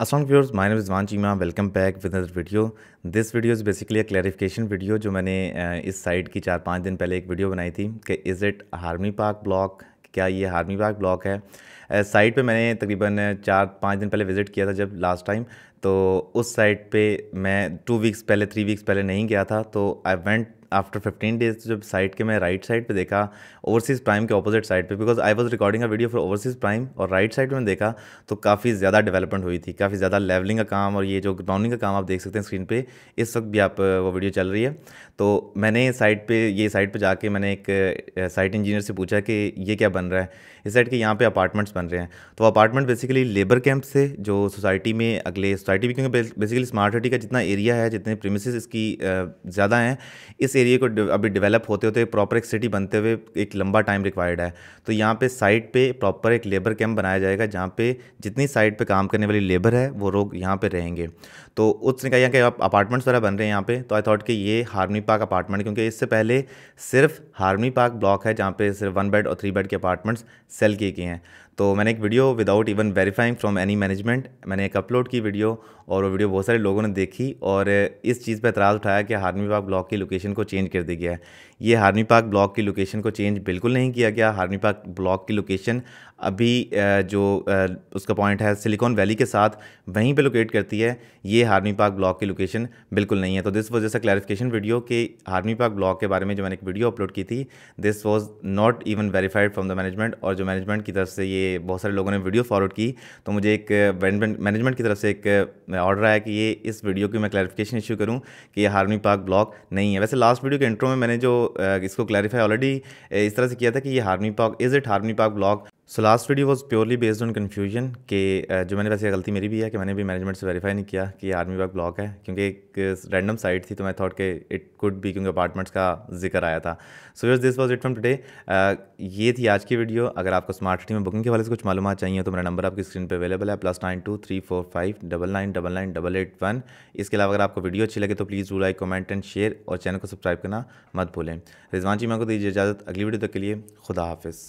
Aslam viewers माइन Rizwan Cheema welcome back with another video this video is basically a clarification video जो मैंने इस site की चार पाँच दिन पहले एक वीडियो बनाई थी कि इज़ इट हार्मी पार्क ब्लॉक क्या ये हार्मी पार्क ब्लॉक है साइट पे मैंने तकरीबन चार पाँच दिन पहले विज़िट किया था जब लास्ट टाइम तो उस साइट पे मैं टू वीक्स पहले थ्री वीक्स पहले नहीं गया था तो I went after fifteen days जब साइट के मैं राइट साइड पे देखा ओवरसीज़ प्राइम के अपोजिट साइड पे because I was recording a video for overseas prime और राइट साइड में देखा तो काफ़ी ज़्यादा डेवलपमेंट हुई थी काफ़ी ज़्यादा लेवलिंग का काम और ये जो ग्राउंडिंग का काम आप देख सकते हैं स्क्रीन पर इस वक्त भी आप वो वीडियो चल रही है तो मैंने साइट पर ये साइट पर जाके मैंने एक साइट इंजीनियर से पूछा कि ये क्या बन रहा है इस साइड के यहाँ पर अपार्टमेंट्स बन रहे हैं तो अपार्टमेंट बेसिकली लेबर कैंप से जो सोसाइटी में अगले सोसाइटी भी क्योंकि बेसिकली स्मार्ट सिटी का जितना एरिया है जितने प्रेमिस इसकी ज़्यादा हैं इस एरिए को अभी डेवलप होते होते प्रॉपर एक सिटी बनते हुए एक लंबा टाइम रिक्वायर्ड है तो यहाँ पे साइट पे प्रॉपर एक लेबर कैंप बनाया जाएगा जहाँ पे जितनी साइट पे काम करने वाली लेबर है वो लोग यहाँ पे रहेंगे तो उसने कहा यहाँ के अपार्टमेंट्स वगैरह बन रहे हैं यहाँ पे तो आई थॉट कि ये हार्मनी पार्क अपार्टमेंट क्योंकि इससे पहले सिर्फ हार्मनी पार्क ब्लॉक है जहाँ पे सिर्फ वन बेड और थ्री बेड के अपार्टमेंट्स सेल किए गए हैं तो मैंने एक video without even verifying from any management मैंने एक अपलोड की वीडियो और वो वीडियो बहुत सारे लोगों ने देखी और इस चीज़ पर एतराज़ उठाया कि हारनी पार्क ब्लॉक की लोकेशन को चेंज कर दिया गया है ये हारनी पार्क ब्लॉक की लोकेशन को चेंज बिल्कुल नहीं किया गया हारनी पार्क ब्लॉक की लोकेशन अभी जो उसका पॉइंट है सिलिकॉन वैली के साथ वहीं पर लोकेट करती है ये हारनी पार्क ब्लॉक की लोकेशन बिल्कुल नहीं है तो दिस वॉज जैसा क्लैरिफिकेशन वीडियो कि हारनी पार्क ब्लॉक के बारे में जो मैंने एक वीडियो अपलोड की थी this was not even verified from the management और जो मैनेजमेंट की तरफ से ये बहुत सारे लोगों ने वीडियो फॉरवर्ड की तो मुझे एक मैनेजमेंट की तरफ से एक ऑर्डर आया कि ये इस वीडियो की मैं क्लैरिफिकेशन इशू करूँ कि ये हार्मी पार्क ब्लॉक नहीं है वैसे लास्ट वीडियो के इंट्रो में मैंने जो इसको क्लैरिफाई ऑलरेडी इस तरह से किया था कि ये हारमी पार्क इज़ इट हारमी park block so last video was purely based on confusion के जो मैंने वैसे गलती मेरी भी है कि मैंने भी मैनेजमेंट से वेरीफाई नहीं किया कि आर्मी वर्क ब्लॉक है क्योंकि एक रैंडम uh, साइट थी तो मैं थॉट के इट कुड भी क्योंकि अपार्टमेंट्स का जिक्र आया था so yes this was it from today ये थी आज की वीडियो अगर आपको स्मार्ट सिटी में बुकिंग के वाले से कुछ मालूम चाहिए तो मेरा नंबर आपकी स्क्रीन पर अवेलेबल है plus nine two three four five double nine double nine double eight one इसके अलावा अगर आपको वीडियो अच्छी लगे तो please do like comment and share और चैनल को सब्सक्राइब करना मत भूलें रिजवान जी मैं को दीजिए इजाज़त अगली वीडियो तक के लिए खुदा हाफिज़